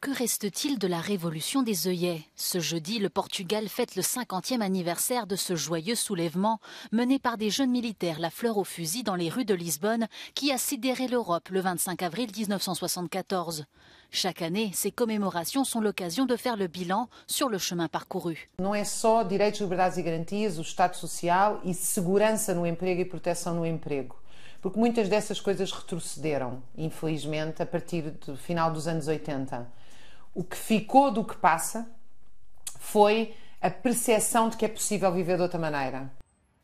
Que reste-t-il de la révolution des œillets Ce jeudi, le Portugal fête le 50e anniversaire de ce joyeux soulèvement mené par des jeunes militaires la fleur au fusil dans les rues de Lisbonne qui a sidéré l'Europe le 25 avril 1974. Chaque année, ces commémorations sont l'occasion de faire le bilan sur le chemin parcouru. Não é só direitos, liberdades e garantias, o Estado social e segurança no emprego e proteção no emprego. Porque muitas dessas coisas retrocederam, infelizmente, a partir do final dos anos 80. o que ficou do que passa foi a percepção de que é possível viver de outra maneira.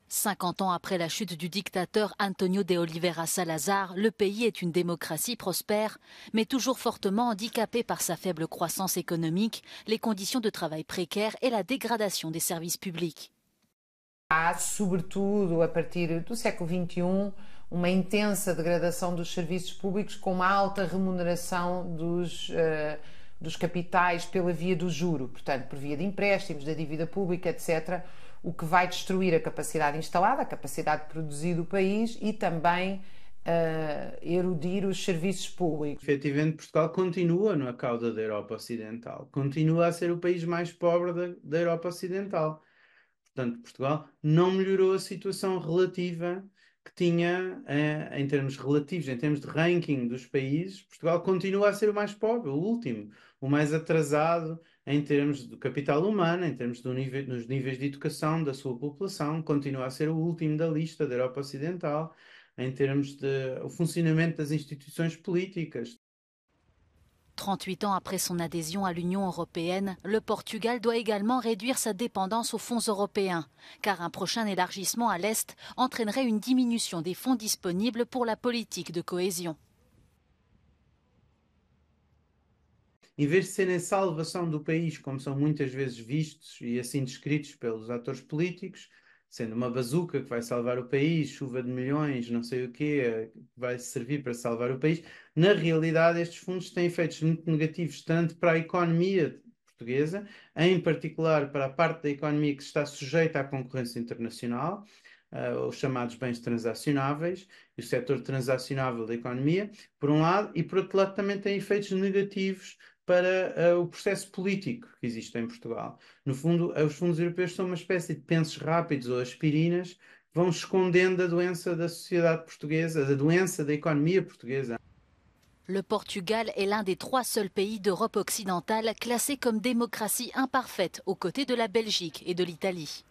50 ans après la chute du dictateur Antonio de Oliveira Salazar, le pays est une démocratie prospère, mais toujours fortement handicapée par sa faible croissance économique, les conditions de travail précaires et la dégradation des services publics. Há, sobretudo, a partir do século XXI, uma intensa degradação dos serviços públicos com uma alta remuneração dos uh, dos capitais pela via do juro, portanto, por via de empréstimos, da dívida pública, etc., o que vai destruir a capacidade instalada, a capacidade de produzir do país e também uh, eh, erudir os serviços públicos. Efetivamente, Portugal continua na cauda da Europa Ocidental, continua a ser o país mais pobre da, da Europa Ocidental. Portanto, Portugal não melhorou a situação relativa que tinha, eh, em termos relativos, em termos de ranking dos países, Portugal continua a ser o mais pobre, o último, o mais atrasado em termos do capital humano, em termos do nível, dos níveis de educação da sua população, continua a ser o último da lista da Europa Ocidental, em termos de o funcionamento das instituições políticas, 38 ans après son adhésion à l'Union européenne, le Portugal doit également réduire sa dépendance aux fonds européens, car un prochain élargissement à l'Est entraînerait une diminution des fonds disponibles pour la politique de cohésion. em de salvação do país, como são muitas vezes vistos e assim descritos pelos atores políticos, sendo uma bazuca que vai salvar o país, chuva de milhões, não sei o quê, que vai servir para salvar o país, na realidade estes fundos têm efeitos muito negativos, tanto para a economia portuguesa, em particular para a parte da economia que está sujeita à concorrência internacional, uh, os chamados bens transacionáveis, e o setor transacionável da economia, por um lado, e por outro lado também tem efeitos negativos para uh, o processo político que existe em Portugal. No fundo, eh, os fundos europeus são uma espécie de pensos rápidos ou aspirinas que vão escondendo a doença da sociedade portuguesa, da doença da economia portuguesa. Le Portugal est l'un des trois seuls pays d'Europe occidentale classés comme démocratie imparfaite aux côtés de la Belgique et de l'Italie.